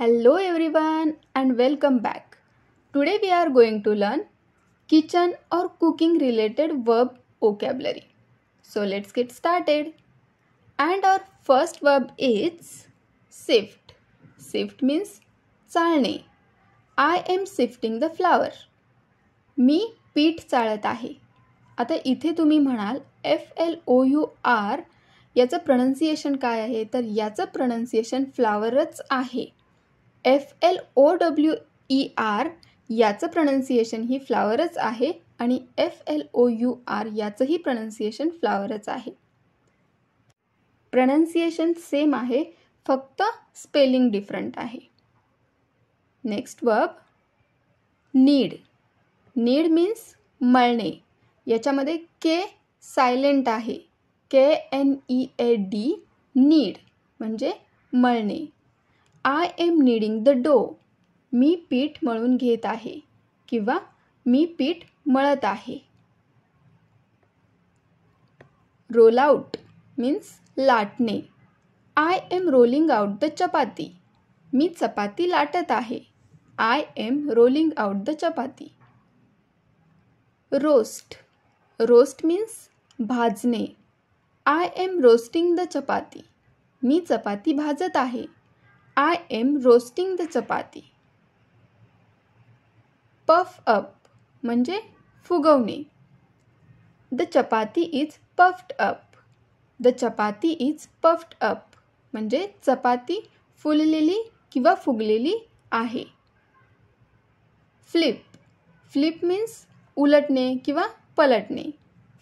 Hello everyone and welcome back today we are going to learn kitchen or cooking related verb vocabulary so let's get started and our first verb is sift sift means चाळणे I am sifting the flour मी पीठ चाळत आहे आता इथे तुम्ही म्हणाल F L O U R याचं प्रोनन्सिएशन काय आहे तर याचं प्रोनन्सिएशन फ्लावरच आहे F L O W E R याचं प्रनन्सिएशन ही फ्लावरच आहे आणि F L O U R याचंही प्रनन्सिएशन फ्लावरच आहे प्रनन्सिएशन सेम आहे फक्त स्पेलिंग डिफरंट आहे next verb knead knead means मळणे याच्यामध्ये के सायलेंट आहे K N E A D knead म्हणजे मळणे I am kneading the dough मी पीठ मळून घेत आहे किंवा मी पीठ मळत आहे रोल आउट मीन्स लाटणे I am rolling out the chapati मी चपाती लाटत आहे I am rolling out the chapati roast roast means भाजणे I am roasting the chapati मी चपाती भाजत आहे I am roasting the chapati puff up म्हणजे फुगवणे the chapati is puffed up the chapati is puffed up म्हणजे चपाती फुललेली किंवा फुगलेली आहे फ्लिप फ्लिप मीन्स उलटणे किंवा पलटणे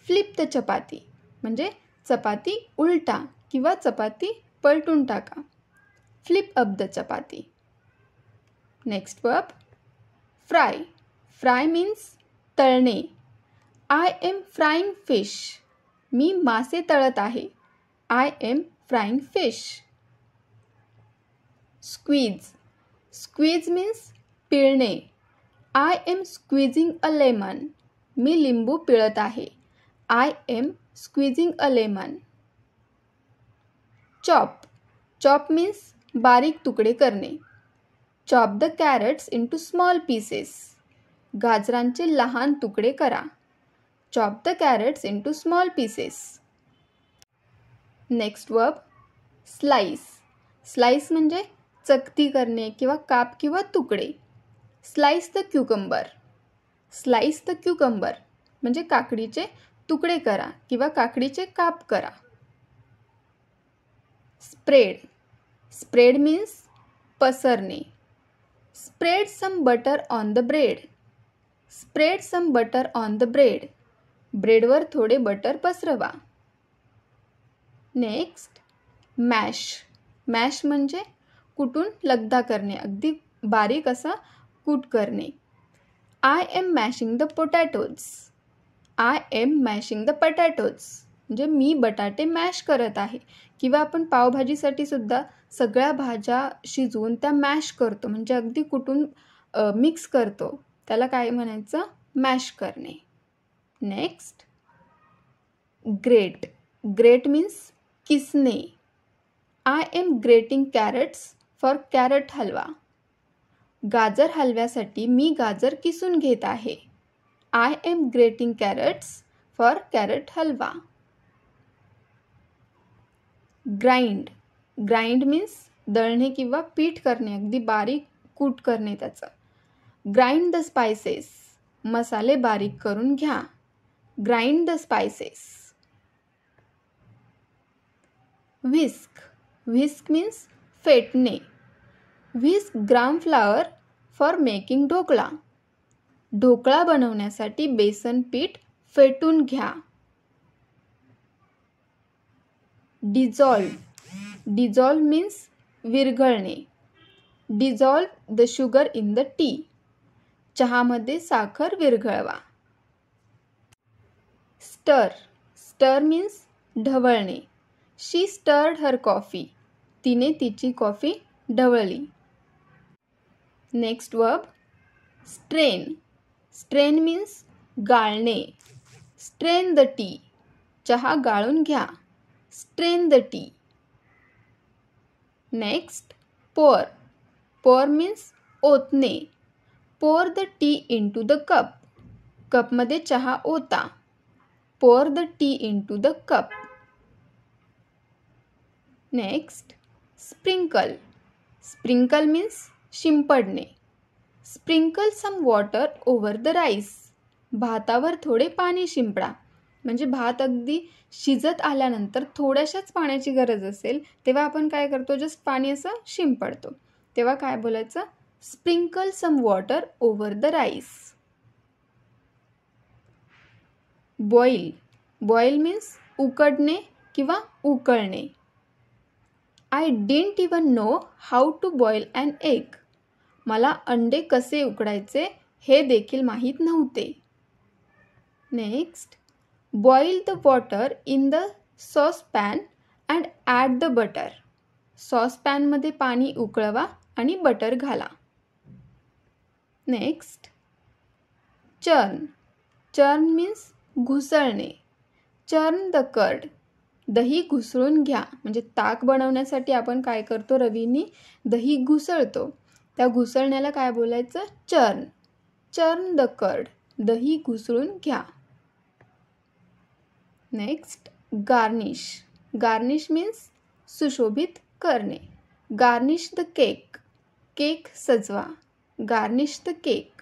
फ्लिप द चपाती म्हणजे चपाती उलटा किंवा चपाती पलटून टाका flip up the chapati next verb fry fry means तळणे आय एम फ्राईंग फिश मी मासे तळत आहे I am frying fish squeeze squeeze means पिळणे I am squeezing a lemon मी लिंबू पिळत आहे I am squeezing a lemon chop chop means बारीक तुकडे करणे chop the carrots into small pieces गाजरांचे लहान तुकडे करा chop the carrots into small pieces next verb slice slice म्हणजे चकती करणे किंवा काप किंवा तुकडे slice the cucumber slice the cucumber म्हणजे काकडीचे तुकडे करा किंवा काकडीचे काप करा स्प्रेड स्प्रेड मीन्स पसरणे spread some butter on the bread spread some butter on the bread ब्रेडवर थोडे बटर पसरवा नेक्स्ट मॅश मॅश म्हणजे कुटून लगदा करणे अगदी बारीक असा कूट करणे I am mashing the potatoes I am mashing the potatoes म्हणजे मी बटाटे मॅश करत आहे किंवा आपण पावभाजीसाठी सुद्धा सगळ्या भाज्या शिजवून त्या मॅश करतो म्हणजे अगदी कुठून मिक्स करतो त्याला काय म्हणायचं मॅश करणे नेक्स्ट ग्रेट ग्रेट मीन्स किसने I am grating carrots for carrot halwa गाजर हलव्यासाठी मी गाजर किसून घेत आहे I am grating carrots for carrot halwa grind grind means दळणे किंवा पीठ करणे अगदी बारीक कूट करणे त्याचं ग्राइंड द स्पायसेस मसाले बारीक करून घ्या grind the spices whisk whisk means फेटणे whisk gram flour for making dhokla dhokla बनवण्यासाठी बेसन पीठ फेटून घ्या डिझॉल्व डिझॉल्व मीन्स विरघळणे dissolve the sugar in the tea चहामध्ये साखर विरघळवा स्टर स्टर मीन्स ढवळणे शी स्टर्ड हर कॉफी तिने तिची कॉफी ढवळली next verb strain strain means गाळणे स्ट्रेन द टी चहा गाळून घ्या strain the tea next pour. Pour means ओतने pour the tea into the cup कपमध्ये चहा ओता pour the tea into the cup next sprinkle sprinkle means शिंपडणे sprinkle some water over the rice भातावर थोडे पाणी शिंपडा म्हणजे भात अगदी शिजत आल्यानंतर थोड्याशाच पाण्याची गरज असेल तेव्हा आपण काय करतो जस्ट पाणी असं शिंपडतो तेव्हा काय बोलायचं sprinkle some water over the rice boil boil means उकडणे किंवा उकळणे I didn't even know how to boil and egg मला अंडे कसे उकडायचे हे देखील माहीत नव्हते next Boil the water in the saucepan and add the butter. सॉसपॅनमध्ये पाणी उकळवा आणि बटर घाला नेक्स्ट चर्न चर्न मीन्स घुसळणे चर्न द कर्ड दही घुसळून घ्या म्हणजे ताक बनवण्यासाठी आपण काय करतो रवीनी दही घुसळतो त्या घुसळण्याला काय बोलायचं चर्न चर्न द कर्ड दही घुसळून घ्या नेक्स्ट गार्निश गार्निश मीन्स सुशोभित करणे गार्निश द केक केक सजवा गार्निश द केक